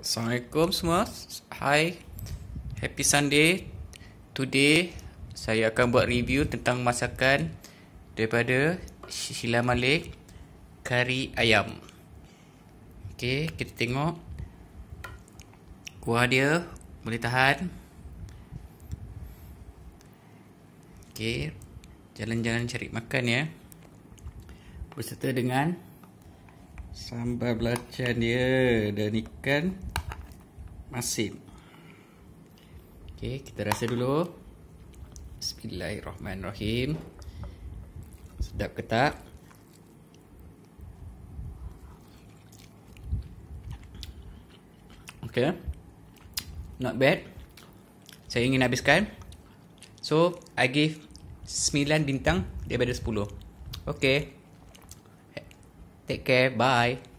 Assalamualaikum semua. Hi. Happy Sunday. Today saya akan buat review tentang masakan daripada Sheila Malik kari ayam. Okey, kita tengok kuah dia boleh tahan. Okey, jalan-jalan cari makan ya. Berserta dengan sambal belacan dia dan ikan masin. Okey, kita rasa dulu. Bismillahirrahmanirrahim. Sedap ke tak? Okey. Not bad. Saya ingin habiskan. So, I give 9 bintang daripada 10. Okey. Take care. Bye.